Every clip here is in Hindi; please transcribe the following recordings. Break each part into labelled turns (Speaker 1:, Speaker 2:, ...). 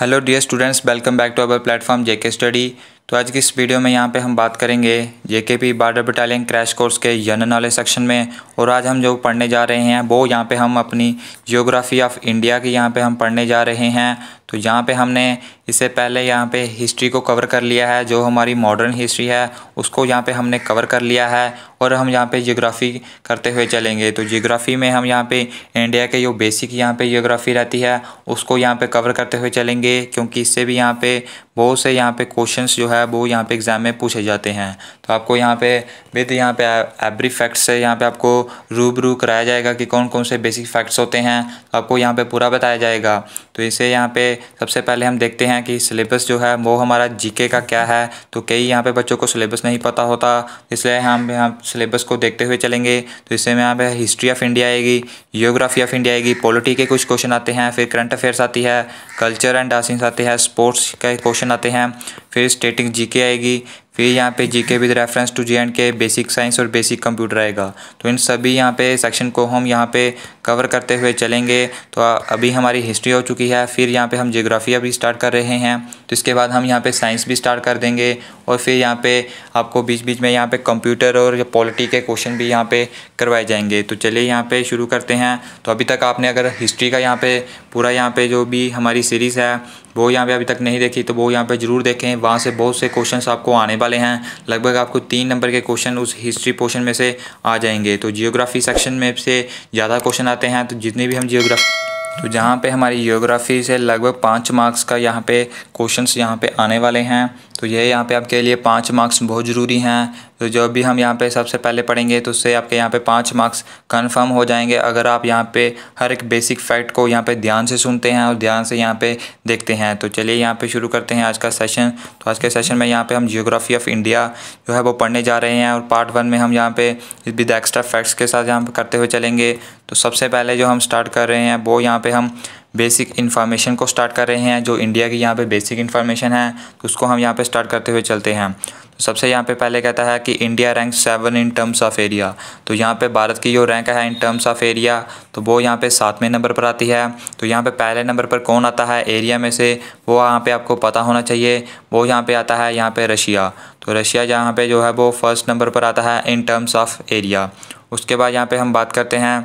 Speaker 1: hello dear students welcome back to our platform JK study तो आज की इस वीडियो में यहाँ पे हम बात करेंगे JK P border battalion crash course के जनरल नॉलेज सेक्शन में और आज हम जो पढ़ने जा रहे हैं वो यहाँ पे हम अपनी जियोग्राफी ऑफ इंडिया की यहाँ पे हम पढ़ने जा रहे हैं तो यहाँ पे हमने इससे पहले यहाँ पे हिस्ट्री को कवर कर लिया है जो हमारी मॉडर्न हिस्ट्री है उसको यहाँ पे हमने कवर कर लिया है और हम यहाँ पे जियोग्राफी करते हुए चलेंगे तो जियोग्राफी में हम यहाँ पे इंडिया के जो बेसिक यहाँ पे जियोग्राफी रहती है उसको यहाँ पे कवर करते हुए चलेंगे क्योंकि इससे भी यहाँ पे बहुत से यहाँ पे क्वेश्चन जो है वो यहाँ पे एग्ज़ाम में पूछे जाते हैं तो आपको यहाँ पे विद यहाँ पे एवरी फैक्ट्स से यहाँ पे आपको रूबरू कराया जाएगा कि कौन कौन से बेसिक फैक्ट्स होते हैं तो आपको यहाँ पर पूरा बताया जाएगा तो इसे यहाँ पे सबसे पहले हम देखते हैं कि सिलेबस जो है वो हमारा जीके का क्या है तो कई यहाँ पे बच्चों को सिलेबस नहीं पता होता इसलिए हम यहाँ सिलेबस को देखते हुए चलेंगे तो इससे में यहाँ पे हिस्ट्री ऑफ इंडिया आएगी जियोग्राफी ऑफ इंडिया आएगी पॉलिटी के कुछ क्वेश्चन आते हैं फिर करंट अफेयर्स आती है कल्चर एंड डांसिंग्स आती है स्पोर्ट्स के क्वेश्चन आते हैं फिर स्टेटिक जी आएगी फिर यहाँ पे GK with reference to J and K basic science और बेसिक कंप्यूटर आएगा तो इन सभी यहाँ पे सेक्शन को हम यहाँ पे कवर करते हुए चलेंगे तो अभी हमारी हिस्ट्री हो चुकी है फिर यहाँ पे हम जियोग्राफी अभी स्टार्ट कर रहे हैं तो इसके बाद हम यहाँ पे साइंस भी स्टार्ट कर देंगे और फिर यहाँ पे आपको बीच बीच में यहाँ पे कंप्यूटर और पॉलिटी के क्वेश्चन भी यहाँ पे करवाए जाएंगे तो चलिए यहाँ पे शुरू करते हैं तो अभी तक आपने अगर हिस्ट्री का यहाँ पे पूरा यहाँ पे जो भी हमारी सीरीज़ है वो यहाँ पे अभी तक नहीं देखी तो वो यहाँ पे ज़रूर देखें वहाँ से बहुत से क्वेश्चन आपको आने वाले हैं लगभग आपको तीन नंबर के क्वेश्चन उस हिस्ट्री पोर्शन में से आ जाएंगे तो जियोग्राफी सेक्शन में से ज़्यादा क्वेश्चन आते हैं तो जितने भी हम जियोग्राफी तो जहाँ पे हमारी जियोग्राफी से लगभग पाँच मार्क्स का यहाँ पे क्वेश्चंस यहाँ पे आने वाले हैं तो ये यह यहाँ पे आपके लिए पाँच मार्क्स बहुत ज़रूरी हैं तो जो भी हम यहाँ पे सबसे पहले पढ़ेंगे तो उससे आपके यहाँ पे पाँच मार्क्स कंफर्म हो जाएंगे अगर आप यहाँ पे हर एक बेसिक फैक्ट को यहाँ पे ध्यान से सुनते हैं और ध्यान से यहाँ पे देखते हैं तो चलिए यहाँ पे शुरू करते हैं आज का सेशन तो आज के सेशन में यहाँ पे हम जियोग्राफी ऑफ इंडिया जो है वो पढ़ने जा रहे हैं और पार्ट वन में हम यहाँ पे विद एक्स्ट्रा फैक्ट्स के साथ यहाँ पे करते हुए चलेंगे तो सबसे पहले जो हम स्टार्ट कर रहे हैं वो यहाँ पे हम बेसिक इन्फॉर्मेशन को स्टार्ट कर रहे हैं जो इंडिया की यहाँ पे बेसिक इन्फॉर्मेशन है उसको हम यहाँ पे स्टार्ट करते हुए चलते हैं सबसे यहाँ पे पहले कहता है कि India rank seven in terms of area तो यहाँ पे भारत की जो रैंक है इन टर्म्स ऑफ एरिया तो वो यहाँ पे सातवें नंबर पर आती है तो यहाँ पे पहले नंबर पर कौन आता है एरिया में से वो यहाँ पे आपको पता होना चाहिए वो यहाँ पे आता है यहाँ पे रशिया तो रशिया यहाँ पे जो है वो फर्स्ट नंबर पर आता है इन टर्म्स ऑफ एरिया उसके बाद यहाँ पर हम बात करते हैं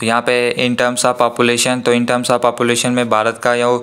Speaker 1: तो यहाँ पे इन टर्म्स ऑफ पॉपुलेशन तो इन टर्म्स ऑफ पॉपुलेशन में भारत का जो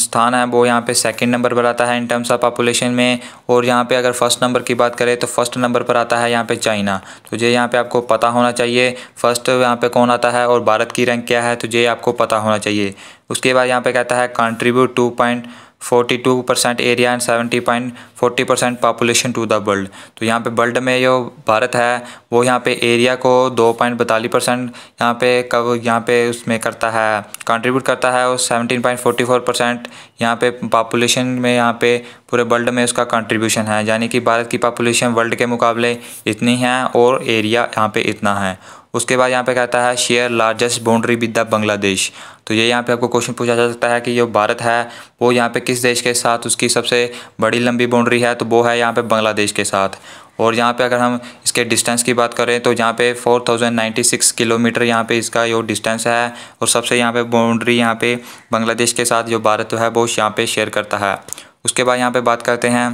Speaker 1: स्थान है वो यहाँ पे सेकंड नंबर पर आता है इन टर्म्स ऑफ पॉपुलेशन में और यहाँ पे अगर फर्स्ट नंबर की बात करें तो फर्स्ट नंबर पर आता है यहाँ पे चाइना तो ये यहाँ पे आपको पता होना चाहिए फर्स्ट यहाँ पे कौन आता है और भारत की रैंक क्या है तो ये आपको पता होना चाहिए उसके बाद यहाँ पे कहता है contribute two point 42 percent area and 70.40 percent population to the world तो यहाँ पे वर्ल्ड में जो भारत है वो यहाँ पे एरिया को दो पॉइंट बतालीस परसेंट यहाँ पे कब यहाँ पे उसमें करता है कंट्रीब्यूट करता है और 17.44 परसेंट यहाँ पे पॉपुलेशन में यहाँ पे पूरे वर्ल्ड में उसका कंट्रीब्यूशन है यानी कि भारत की पॉपुलेशन वर्ल्ड के मुकाबले इतनी है और एरिया यहाँ पर इतना है उसके बाद यहाँ पे कहता है share largest boundary with the Bangladesh तो ये यहाँ पे आपको क्वेश्चन पूछा जा सकता है कि जो भारत है वो यहाँ पे किस देश के साथ उसकी सबसे बड़ी लंबी बाउंड्री है तो वो है यहाँ पे बांग्लादेश के साथ और यहाँ पे अगर हम इसके डिस्टेंस की बात करें तो यहाँ पे 4096 किलोमीटर यहाँ पे इसका जो डिस्टेंस है और सबसे यहाँ पे बाउंड्री यहाँ पे बांग्लादेश के साथ जो भारत है वो यहाँ पे शेयर करता है उसके बाद यहाँ पे बात करते हैं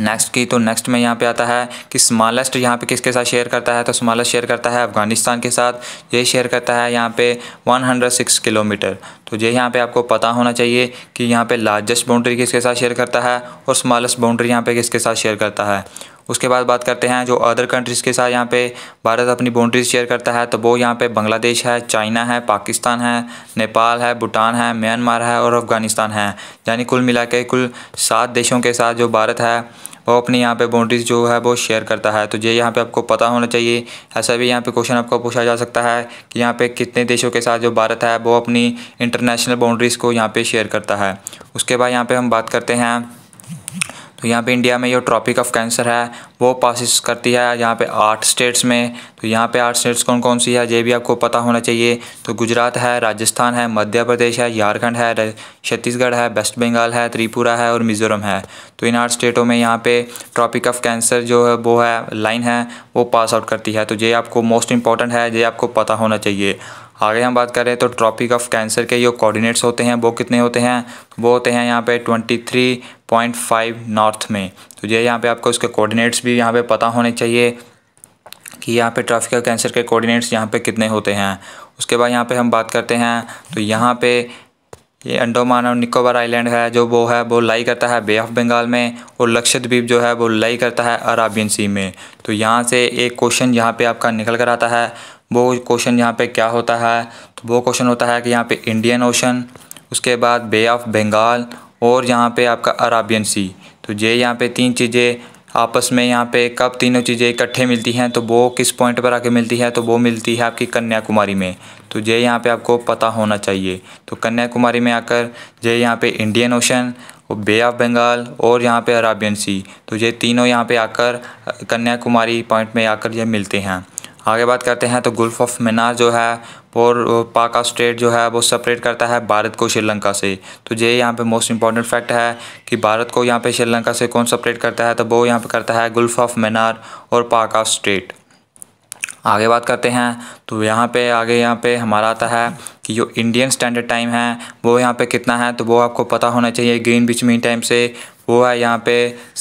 Speaker 1: नेक्स्ट की तो नेक्स्ट में यहाँ पे आता है कि स्मॉलेस्ट यहाँ पे किसके साथ शेयर करता है तो स्मॉलेस्ट शेयर करता है अफगानिस्तान के साथ ये शेयर करता है यहाँ पे 106 किलोमीटर तो ये यहाँ पे आपको पता होना चाहिए कि यहाँ पे लार्जेस्ट बाउंड्री किसके साथ शेयर करता है और स्मॉलेस्ट बाउंड्री यहाँ पे किसके साथ शेयर करता है उसके बाद बात करते हैं जो अदर कंट्रीज़ के साथ यहाँ पे भारत अपनी बाउंड्रीज शेयर करता है तो वो यहाँ पे बांग्लादेश है चाइना है पाकिस्तान है नेपाल है भूटान है म्यांमार है और अफ़गानिस्तान है यानी कुल मिला के कुल सात देशों के साथ जो भारत है वो अपनी यहाँ पे बाउंड्रीज जो है वो शेयर करता है तो ये यहाँ पे आपको पता होना चाहिए ऐसा भी यहाँ पे क्वेश्चन आपको पूछा जा सकता है कि यहाँ पे कितने देशों के साथ जो भारत है वो अपनी इंटरनेशनल बाउंड्रीज़ को यहाँ पे शेयर करता है उसके बाद यहाँ पे हम बात करते हैं तो यहाँ पे इंडिया में जो ट्रॉपिक ऑफ कैंसर है वो पासिस करती है यहाँ पे आठ स्टेट्स में तो यहाँ पे आठ स्टेट्स कौन कौन सी है ये भी आपको पता होना चाहिए तो गुजरात है राजस्थान है मध्य प्रदेश है झारखंड है छत्तीसगढ़ है वेस्ट बंगाल है त्रिपुरा है और मिज़ोरम है तो इन आठ स्टेटों में यहाँ पे ट्रॉपिक ऑफ कैंसर जो है वो है लाइन है वो पास आउट करती है तो ये आपको मोस्ट इंपॉर्टेंट है ये आपको पता होना चाहिए आगे हम बात करें तो ट्रॉपिक ऑफ कैंसर के जो कोऑर्डिनेट्स होते हैं वो कितने होते हैं वो होते हैं यहाँ पे twenty three point five north में तो ये यहाँ पे आपको उसके कोऑर्डिनेट्स भी यहाँ पे पता होने चाहिए कि यहाँ पे ट्रॉफिकल कैंसर के कोऑर्डिनेट्स यहाँ पे कितने होते हैं उसके बाद यहाँ पे हम बात करते हैं तो यहाँ पे ये अंडोमान और निकोबार आइलैंड है जो वो है वो लाई करता है बे ऑफ बंगाल में और लक्षद्वीप जो है वो लाई करता है अराबियन सी में तो यहाँ से एक क्वेश्चन यहाँ पर आपका निकल कर आता है वो क्वेश्चन यहाँ पर क्या होता है तो वो क्वेश्चन होता है कि यहाँ पर इंडियन ओशन उसके बाद बे ऑफ बंगाल और यहाँ पे आपका अराबियन सी तो ये यहाँ पे तीन चीज़ें आपस में यहाँ पे कब तीनों चीज़ें इकट्ठे मिलती हैं तो वो किस पॉइंट पर आके मिलती है तो वो मिलती है आपकी कन्याकुमारी में तो ये यहाँ पे आपको पता होना चाहिए तो कन्याकुमारी में आकर ये यहाँ पे Indian Ocean Bay of Bengal और यहाँ पे अराबियन सी तो ये तीनों यहाँ पे आकर कन्याकुमारी पॉइंट में आकर ये मिलते हैं आगे बात करते हैं तो गुल्फ ऑफ मीनार जो है और पाक ऑफ स्टेट जो है वो सेपरेट करता है भारत को श्रीलंका से तो ये यहाँ पे मोस्ट इंपॉर्टेंट फैक्ट है कि भारत को यहाँ पे श्रीलंका से कौन सेपरेट करता है तो वो यहाँ पे करता है गुल्फ ऑफ मीनार और पाक ऑफ स्टेट आगे बात करते हैं तो यहाँ पे आगे यहाँ पे हमारा आता है कि जो इंडियन स्टैंडर्ड टाइम है वो यहाँ पे कितना है तो वो आपको पता होना चाहिए ग्रीन बिच मीन टाइम से वो है यहाँ पे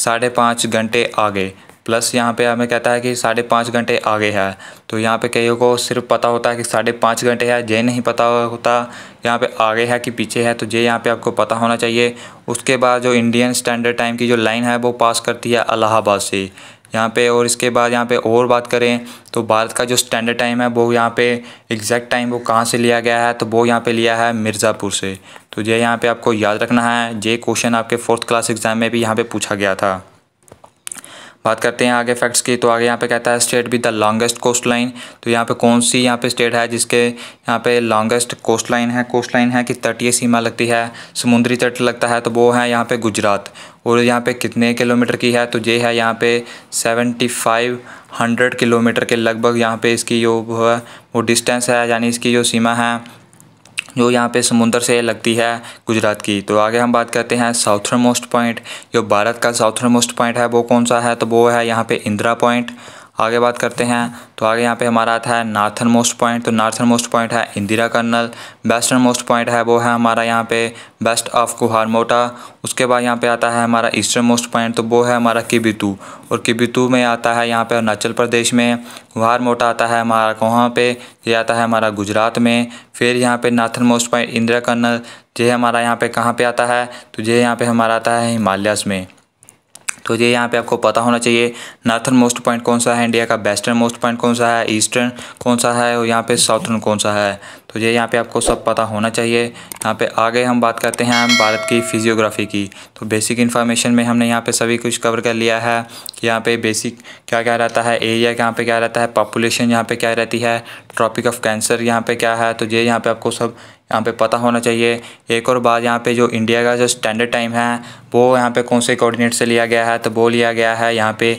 Speaker 1: साढ़े पाँच घंटे आगे प्लस यहाँ पे हमें कहता है कि साढ़े पाँच घंटे आगे है तो यहाँ पे कईयों को सिर्फ पता होता है कि साढ़े पाँच घंटे है ये नहीं पता होता यहाँ पे आगे है कि पीछे है तो ये यहाँ पे आपको पता होना चाहिए उसके बाद जो इंडियन स्टैंडर्ड टाइम की जो लाइन है वो पास करती है अलाहाबाद से यहाँ पे और इसके बाद यहाँ पे और बात करें तो भारत का जो स्टैंडर्ड टाइम है वो यहाँ पे एग्जैक्ट टाइम वो कहाँ से लिया गया है तो वो यहाँ पे लिया है मिर्ज़ापुर से तो ये यहाँ पे आपको याद रखना है ये क्वेश्चन आपके फोर्थ क्लास एग्ज़ाम में भी यहाँ पे पूछा गया था बात करते हैं आगे फैक्ट्स की तो आगे यहाँ पे कहता है state with the longest coast line तो यहाँ पे कौन सी यहाँ पे स्टेट है जिसके यहाँ पे लॉन्गेस्ट कोस्ट लाइन है कोस्ट लाइन है कि तटीय सीमा लगती है समुद्री तट लगता है तो वो है यहाँ पे गुजरात और यहाँ पे कितने किलोमीटर की है तो ये है यहाँ पे सेवेंटी फाइव हंड्रेड किलोमीटर के लगभग यहाँ पे इसकी जो वो डिस्टेंस है यानी इसकी जो सीमा है जो यहाँ पे समुंदर से लगती है गुजरात की तो आगे हम बात करते हैं साउथर्न मोस्ट पॉइंट जो भारत का साउथर्न मोस्ट पॉइंट है वो कौन सा है तो वो है यहाँ पे इंदिरा पॉइंट आगे बात करते हैं तो आगे यहाँ पे हमारा आता है नार्थन मोस्ट पॉइंट तो नार्थन मोस्ट पॉइंट है Indira Colonel western most point है वो है हमारा यहाँ पे बेस्ट ऑफ कुहारमोटा उसके बाद यहाँ पे आता है हमारा ईस्टर्न मोस्ट पॉइंट तो वो है हमारा किबितू और किबितू में आता है यहाँ पे अरुणाचल प्रदेश में कुहारमोटा आता है हमारा कहाँ पे ये आता है हमारा गुजरात में फिर यहाँ पे northern most point Indira Colonel ये हमारा यहाँ पे कहाँ पे आता है तो ये यहाँ पे हमारा आता है हिमालयस में तो ये यहाँ पे आपको पता होना चाहिए नॉर्थन मोस्ट पॉइंट कौन सा है इंडिया का वेस्टर्न मोस्ट पॉइंट कौन सा है ईस्टर्न कौन सा है और यहाँ पे साउथर्न कौन सा है तो ये यहाँ पे आपको सब पता होना चाहिए यहाँ पे आगे हम बात करते हैं हम भारत की फिजियोग्राफी की तो बेसिक इन्फॉर्मेशन में हमने यहाँ पे सभी कुछ कवर कर लिया है कि यहाँ पे बेसिक क्या क्या रहता है एरिया यहाँ पे क्या रहता है पॉपुलेशन यहाँ पे क्या रहती है ट्रॉपिक ऑफ कैंसर यहाँ पे क्या है तो ये यहाँ पे आपको सब यहाँ पे पता होना चाहिए एक और बात यहाँ पे जो इंडिया का जो स्टैंडर्ड टाइम है वो यहाँ पे कौन से कोऑर्डिनेट से लिया गया है तो वो लिया गया है यहाँ पे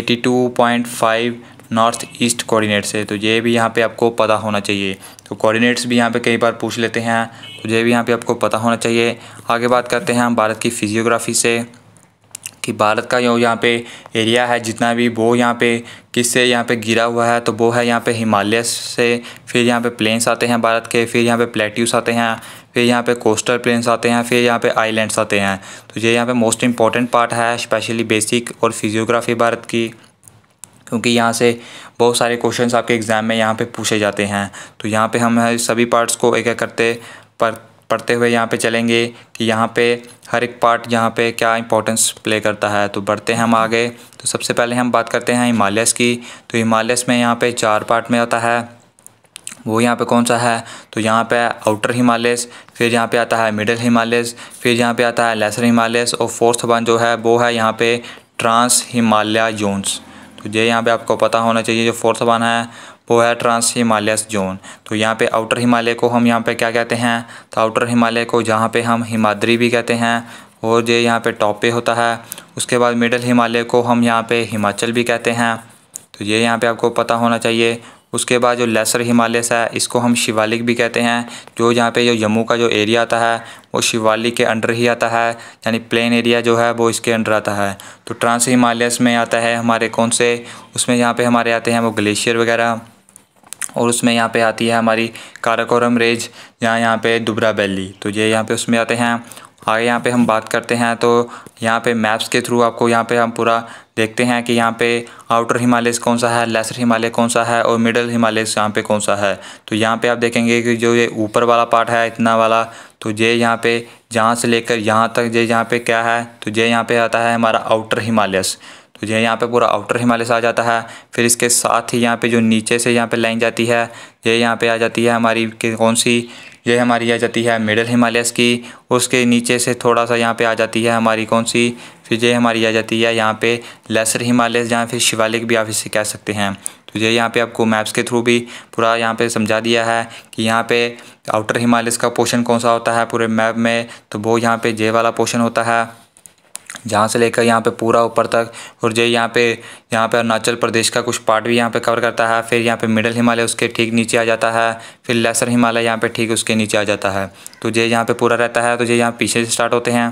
Speaker 1: 82.5 नॉर्थ ईस्ट कोऑर्डिनेट से तो ये भी यहाँ पे आपको पता होना चाहिए तो कोऑर्डिनेट्स भी यहाँ पे कई बार पूछ लेते हैं तो ये भी यहाँ पर आपको पता होना चाहिए आगे बात करते हैं हम भारत की फिजियोग्राफी से कि भारत का जो यहाँ पे एरिया है जितना भी वो यहाँ पे किससे यहाँ पे गिरा हुआ है तो वो है यहाँ पे हिमालय से फिर यहाँ पे प्लेन्स आते हैं भारत के फिर यहाँ पे प्लेट्यूस आते हैं फिर यहाँ पे कोस्टल प्लेन्स आते हैं फिर यहाँ पे आइलैंड्स आते हैं तो ये यहाँ पे मोस्ट इंपॉर्टेंट पार्ट है स्पेशली बेसिक और फिजियोग्राफी भारत की क्योंकि यहाँ से बहुत सारे क्वेश्चन आपके एग्ज़ाम में यहाँ पर पूछे जाते हैं तो यहाँ पर हम सभी पार्ट्स को एक एक करते पर पढ़ते हुए यहाँ पे चलेंगे कि यहाँ पे हर एक पार्ट यहाँ पे क्या इंपॉर्टेंस प्ले करता है तो बढ़ते हैं हम आगे तो सबसे पहले हम बात करते हैं हिमालयस की तो हिमालयस में यहाँ पे चार पार्ट में आता है वो यहाँ पे कौन सा है तो यहाँ पे आउटर हिमालयस फिर यहाँ पे आता है मिडिल हिमालयस फिर यहाँ पे आता है लेसर हिमालयस और फोर्थ वन जो है वो है यहाँ पे ट्रांस हिमालय जोन्स तो ये यहाँ पे आपको पता होना चाहिए जो फोर्थ वन है वो है ट्रांस हिमालयस जोन तो यहाँ पे आउटर हिमालय को हम यहाँ पे क्या कहते हैं तो आउटर हिमालय को जहाँ पे हम हिमाद्री भी कहते हैं और जो यहाँ पे टॉप पे होता है उसके बाद मिडल हिमालय को हम यहाँ पे हिमाचल भी कहते हैं तो ये यहाँ पे आपको पता होना चाहिए उसके बाद जो लेसर हिमालयस है इसको हम शिवालिक भी कहते हैं जो यहाँ पे जो जम्मू का जो एरिया आता है वो शिवालिक के अंडर ही आता है यानी प्लेन एरिया जो है वो इसके अंडर आता है तो ट्रांस हिमालयस में आता है हमारे कौन से उसमें यहाँ पे हमारे आते हैं वो ग्लेशियर वगैरह और उसमें यहाँ पे आती है हमारी काराकोरम रेंज यहाँ यहाँ पे दुबरा वैली तो ये यहाँ पे उसमें आते हैं आगे यहाँ पे हम बात करते हैं तो यहाँ पे मैप्स के थ्रू आपको यहाँ पे हम पूरा देखते हैं कि यहाँ पे आउटर हिमालय कौन सा है लेसर हिमालय कौन सा है और मिडल हिमालय यहाँ पे कौन सा है तो यहाँ पे आप देखेंगे कि जो ये ऊपर वाला पार्ट है इतना वाला तो ये यहाँ पे जहाँ से लेकर यहाँ तक ये यहाँ पे क्या है तो ये यहाँ पे आता है हमारा आउटर हिमालयस तो जो यहाँ पे पूरा आउटर हिमालय से आ जाता है फिर इसके साथ ही यहाँ पे जो नीचे से यहाँ पे लाइन जाती है ये यहाँ पे आ जाती है हमारी कौन सी ये हमारी आ जाती है मिडल हिमालयस की उसके नीचे से थोड़ा सा यहाँ पे आ जाती है हमारी कौन सी फिर ये हमारी आ जाती है यहाँ पे लेसर हिमालयस जहाँ फिर शिवालिक भी आप इसे कह सकते हैं तो ये यहाँ पे आपको मैप्स के थ्रू भी पूरा यहाँ पे समझा दिया है कि यहाँ पे आउटर हिमालयस का पोर्शन कौन सा होता है पूरे मैप में तो वो यहाँ पे जे वाला पोर्शन होता है जहाँ से लेकर यहाँ पे पूरा ऊपर तक और जो यहाँ पे यहाँ पे अरुणाचल प्रदेश का कुछ पार्ट भी यहाँ पे कवर करता है फिर यहाँ पे मिडल हिमालय उसके ठीक नीचे आ जाता है फिर लेसर हिमालय यहाँ पे ठीक उसके नीचे आ जाता है तो ये यहाँ पे पूरा रहता है तो ये यहाँ पीछे से स्टार्ट होते हैं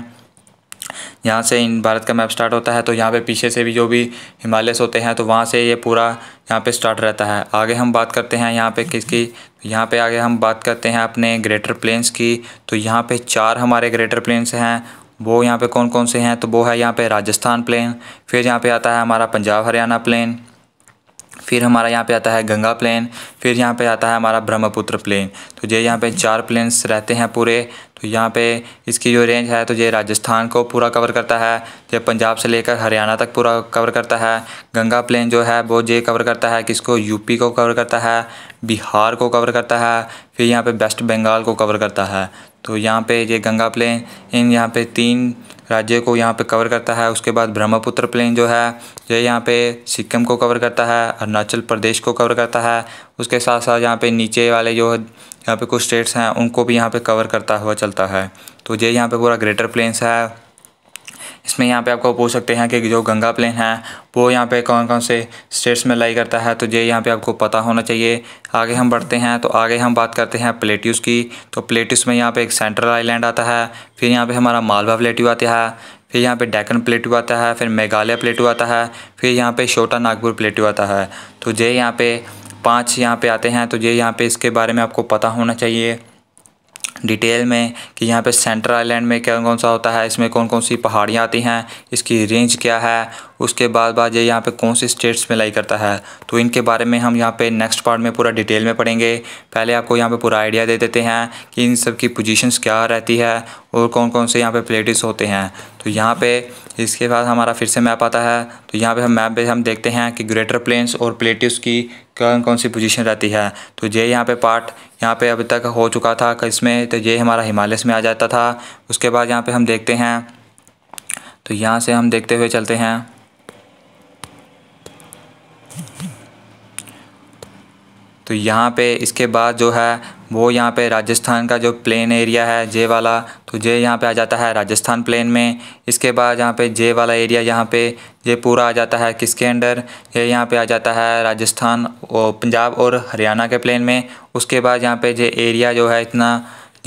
Speaker 1: यहाँ से इन भारत का मैप स्टार्ट होता है तो यहाँ पे पीछे से भी जो भी हिमालयस होते हैं तो वहाँ से ये पूरा यहाँ पे स्टार्ट रहता है आगे हम बात करते हैं यहाँ पे किसकी यहाँ पे आगे हम बात करते हैं अपने ग्रेटर प्लेन्स की तो यहाँ पे चार हमारे ग्रेटर प्लेन्स हैं वो यहाँ पे कौन कौन से हैं तो वो है यहाँ पे राजस्थान प्लेन फिर यहाँ पे आता है हमारा पंजाब हरियाणा प्लेन फिर हमारा यहाँ पे आता है गंगा प्लेन फिर यहाँ पे आता है हमारा ब्रह्मपुत्र प्लेन तो ये यहाँ पे चार प्लेन्स रहते हैं पूरे तो यहाँ पे इसकी जो रेंज है तो ये राजस्थान को पूरा कवर करता है ये पंजाब से लेकर हरियाणा तक पूरा कवर करता है गंगा प्लेन जो है वो ये कवर करता है किसको यूपी को कवर करता है बिहार को कवर करता है फिर यहाँ पे वेस्ट बंगाल को कवर करता है तो यहाँ पे ये गंगा प्लेन इन यहाँ पे तीन राज्य को यहाँ पे कवर करता है उसके बाद ब्रह्मपुत्र प्लेन जो है ये यहाँ पे सिक्किम को कवर करता है अरुणाचल प्रदेश को कवर करता है उसके साथ साथ यहाँ पे नीचे वाले जो यहाँ पे कुछ स्टेट्स हैं उनको भी यहाँ पे कवर करता हुआ चलता है तो ये यहाँ पे पूरा ग्रेटर प्लेन्स है इसमें यहाँ पे आपको पूछ सकते हैं कि जो गंगा प्लेन है वो यहाँ पे कौन कौन से स्टेट्स में लाई करता है तो ये यहाँ पे आपको पता होना चाहिए आगे हम बढ़ते हैं तो आगे हम बात करते हैं प्लेट्यूस की तो प्लेट्यूस में यहाँ पे एक सेंट्रल आइलैंड आता है फिर यहाँ पे हमारा मालवा प्लेट्यू आता है फिर यहाँ पर डैकन प्लेट्यू आता है फिर मेघालय प्लेट्यू आता है फिर यहाँ पे छोटा नागपुर प्लेट्यू आता है तो ये यहाँ पे पाँच यहाँ पे आते हैं तो ये यहाँ पे इसके बारे में आपको पता होना चाहिए डिटेल में कि यहाँ पे सेंट्रल आइलैंड में क्या कौन सा होता है इसमें कौन कौन सी पहाड़ियाँ आती हैं इसकी रेंज क्या है उसके बाद बाद ये यहाँ पे कौन से स्टेट्स में लाई करता है तो इनके बारे में हम यहाँ पे नेक्स्ट पार्ट में पूरा डिटेल में पढ़ेंगे पहले आपको यहाँ पे पूरा आइडिया दे देते हैं कि इन सब की पोजिशन क्या रहती है और कौन कौन से यहाँ पर प्लेटिस होते हैं तो यहाँ पर इसके बाद हमारा फिर से मैप आता है तो यहाँ पे हम मैप पे हम देखते हैं कि ग्रेटर प्लेन्स और प्लेट्यूस की कौन कौन सी पोजीशन रहती है तो ये यहाँ पे पार्ट यहाँ पे अभी तक हो चुका था इसमें तो ये हमारा हिमालयस में आ जाता था उसके बाद यहाँ पर हम देखते हैं तो यहाँ से हम देखते हुए चलते हैं तो यहाँ पे इसके बाद जो है वो यहाँ पे राजस्थान का जो प्लेन एरिया है जे वाला तो जे यहाँ पे आ जाता है राजस्थान प्लेन में इसके बाद यहाँ पे जे वाला एरिया यहाँ पे ये पूरा आ जाता है किसके अंडर ये यहाँ पे आ जाता है राजस्थान और पंजाब और हरियाणा के प्लेन में उसके बाद यहाँ पे जे एरिया जो है इतना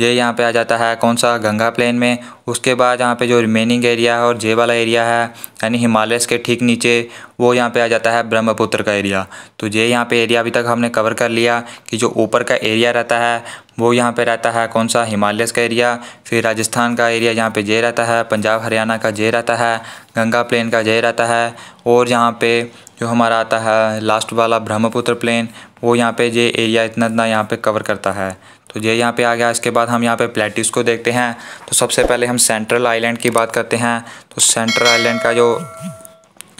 Speaker 1: ये यहाँ पे आ जाता है कौन सा गंगा प्लेन में उसके बाद यहाँ पे जो रिमेनिंग एरिया है और जे वाला एरिया है यानी हिमालयस के ठीक नीचे वो यहाँ पे आ जाता है ब्रह्मपुत्र का एरिया तो ये यहाँ पे एरिया अभी तक हमने कवर कर लिया कि जो ऊपर का एरिया रहता है वो यहाँ पे रहता है कौन सा हिमालयस का एरिया फिर राजस्थान का एरिया यहाँ पे जे रहता है पंजाब हरियाणा का जे रहता है गंगा प्लेन का जे रहता है और यहाँ पे जो हमारा आता है लास्ट वाला ब्रह्मपुत्र प्लेन वो यहाँ पे ये एरिया इतना इतना यहाँ पे कवर करता है तो ये यहाँ पे आ गया इसके बाद हम यहाँ पे प्लेटिस को देखते हैं तो सबसे पहले हम सेंट्रल आइलैंड की बात करते हैं तो सेंट्रल आइलैंड का जो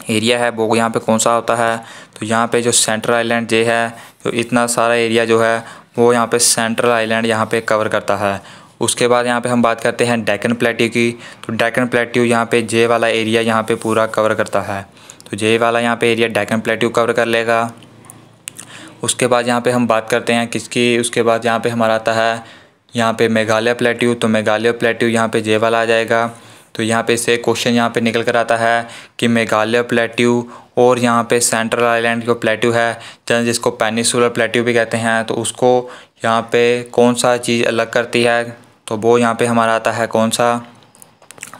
Speaker 1: एरिया है वो यहाँ पे कौन सा होता है तो यहाँ पे जो सेंट्रल आइलैंड जे है जो इतना सारा एरिया जो है वो यहाँ पे सेंट्रल आइलैंड यहाँ पे कवर करता है उसके बाद यहाँ पे हम बात करते हैं डैकन प्लेट्यू की तो डेकन प्लेट्यू यहाँ पे जे वाला एरिया यहाँ पे पूरा कवर करता है तो जे वाला यहाँ पे एरिया डेकन प्लेट्यू कवर कर लेगा उसके बाद यहाँ पे हम बात करते हैं किसकी उसके बाद यहाँ पे हमारा आता है यहाँ पे मेघालय प्लेट्यू तो मेघालय प्लेट्यू यहाँ पे जे वाला आ जाएगा तो यहाँ पे से क्वेश्चन यहाँ पे निकल कर आता है कि मेघालय प्लेट्यू और यहाँ पे सेंट्रल आइलैंड जो प्लेट्यू है जिसको पेनिसुलर प्लेट्यू भी कहते हैं तो उसको यहाँ पर कौन सा चीज़ अलग करती है तो वो यहाँ पर हमारा आता है कौन सा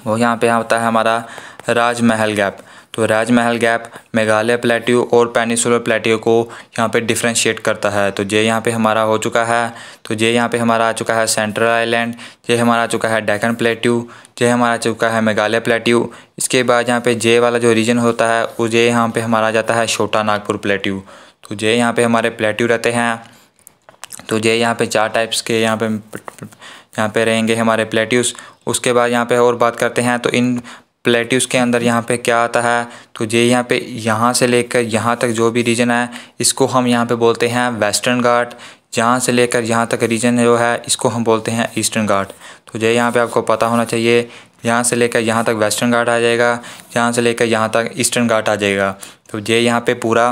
Speaker 1: वो यहाँ पर आता है हमारा राजमहल गैप तो राजमहल गैप मेघालय प्लेट्यू और पेनिसुलर प्लेट्यू को यहाँ पे डिफ्रेंशिएट करता है तो ये यहाँ पे हमारा हो चुका है तो ये यहाँ पे हमारा आ चुका है सेंट्रल आइलैंड ये हमारा आ चुका है डेकन प्लेट्यू जे हमारा आ चुका है मेघालय प्लेट्यू इसके बाद यहाँ पे जे वाला जो रीजन होता है वो जे यहाँ पर हमारा आ जाता है छोटा नागपुर प्लेट्यू तो ये यहाँ पे हमारे प्लेट्यू रहते हैं तो ये यहाँ पे चार टाइप्स के यहाँ पे यहाँ पे रहेंगे हमारे प्लेट्यूस उसके बाद यहाँ पे और बात करते हैं तो इन प्लेट्यूस के अंदर यहाँ पे क्या आता है तो ये यहाँ पे यहाँ से लेकर यहाँ तक जो भी रीजन है इसको हम यहाँ पे बोलते हैं वेस्टर्न घाट यहाँ से लेकर यहाँ तक रीजन जो है इसको हम बोलते हैं ईस्टर्न घाट तो ये यहाँ पे आपको पता होना चाहिए यहाँ से लेकर यहाँ तक वेस्टर्न घाट आ जाएगा यहाँ से लेकर यहाँ तक ईस्टर्न घाट आ जाएगा तो ये यहाँ पर पूरा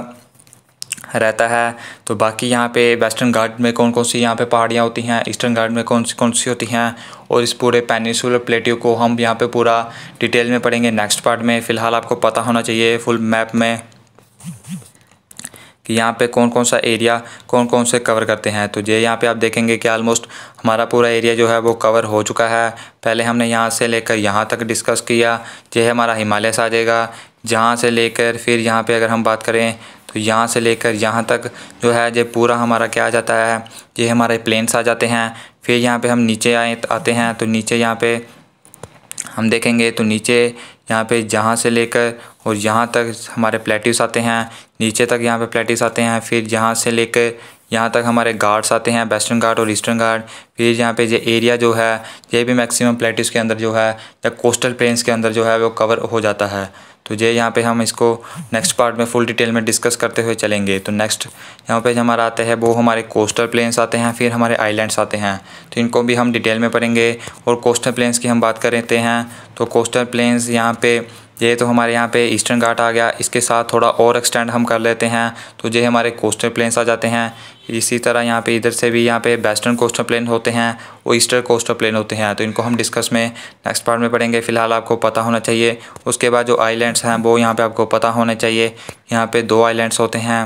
Speaker 1: रहता है तो बाकी यहाँ पे वेस्टर्न घाट में कौन कौन सी यहाँ पे पहाड़ियाँ होती हैं ईस्टर्न घाट में कौन सी कौन सी होती हैं और इस पूरे पेनिसुलर प्लेटियो को हम यहाँ पे पूरा डिटेल में पढ़ेंगे नेक्स्ट पार्ट में फ़िलहाल आपको पता होना चाहिए फुल मैप में कि यहाँ पे कौन कौन सा एरिया कौन कौन से कवर करते हैं तो ये यहाँ पे आप देखेंगे कि आलमोस्ट हमारा पूरा एरिया जो है वो कवर हो चुका है पहले हमने यहाँ से लेकर यहाँ तक डिस्कस किया ये हमारा हिमालय से आ जाएगा जहाँ से लेकर फिर यहाँ पे अगर हम बात करें तो यहाँ से लेकर यहाँ तक जो है ये पूरा हमारा क्या आ जाता है ये हमारे प्लेन्स आ जाते हैं फिर यहाँ पे हम नीचे आए आते हैं तो नीचे यहाँ पे हम देखेंगे तो नीचे यहाँ पे जहाँ से लेकर और यहाँ तक हमारे प्लेटिव्स आते हैं नीचे तक यहाँ पे प्लेटिस आते हैं फिर यहाँ से लेकर यहाँ तक हमारे गार्ड्स आते हैं वेस्टर्न गार्ड और ईस्टर्न गार्ड फिर यहाँ पे ये एरिया जो है ये भी मैक्सिमम प्लेटिस के अंदर जो है या कोस्टल प्लेन्स के अंदर जो है वो कवर हो जाता है तो ये यहाँ पे हम इसको नेक्स्ट पार्ट में फुल डिटेल में डिस्कस करते हुए चलेंगे तो नेक्स्ट यहाँ पे हमारा आते हैं वो हमारे कोस्टल प्लेन्स आते हैं फिर हमारे आइलैंड्स आते हैं तो इनको भी हम डिटेल में पढ़ेंगे और कोस्टल प्लेन्स की हम बात करते हैं तो कोस्टल प्लेन्स यहाँ पर ये तो हमारे यहाँ पे ईस्टर्न घाट आ गया इसके साथ थोड़ा और एक्सटेंड हम कर लेते हैं तो ये हमारे कोस्टल प्लेन्स आ जाते हैं इसी तरह यहाँ पे इधर से भी यहाँ पे वेस्टर्न कोस्टल प्लेन होते हैं और ईस्टर्न कोस्टल प्लेन होते हैं तो इनको हम डिस्कस में नेक्स्ट पार्ट में पढ़ेंगे फ़िलहाल आपको पता होना चाहिए उसके बाद जो आईलैंड्स हैं वो यहाँ पर आपको पता होने चाहिए यहाँ पर दो आईलैंड्स होते हैं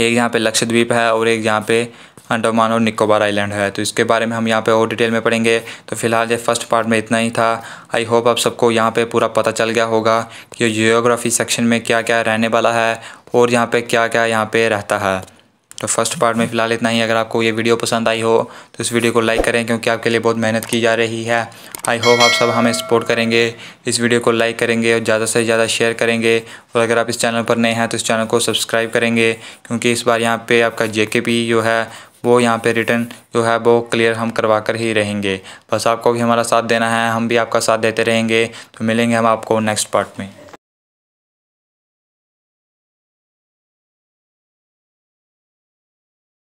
Speaker 1: एक यहाँ पर लक्षद्वीप है और एक यहाँ पर अंडमान और निकोबार आइलैंड है तो इसके बारे में हम यहाँ पे और डिटेल में पढ़ेंगे तो फिलहाल ये फर्स्ट पार्ट में इतना ही था आई होप आप सबको यहाँ पे पूरा पता चल गया होगा कि जियोग्राफी सेक्शन में क्या क्या रहने वाला है और यहाँ पे क्या क्या यहाँ पे रहता है तो फर्स्ट पार्ट में फ़िलहाल इतना ही अगर आपको ये वीडियो पसंद आई हो तो इस वीडियो को लाइक करें क्योंकि आपके लिए बहुत मेहनत की जा रही है आई होप आप सब हमें सपोर्ट करेंगे इस वीडियो को लाइक करेंगे और ज़्यादा से ज़्यादा शेयर करेंगे और अगर आप इस चैनल पर नए हैं तो इस चैनल को सब्सक्राइब करेंगे क्योंकि इस बार यहाँ पर आपका जे जो है वो यहाँ पे रिटर्न जो है वो क्लियर हम करवा कर ही रहेंगे बस आपको भी हमारा साथ देना है हम भी आपका साथ देते रहेंगे तो मिलेंगे हम आपको नेक्स्ट पार्ट में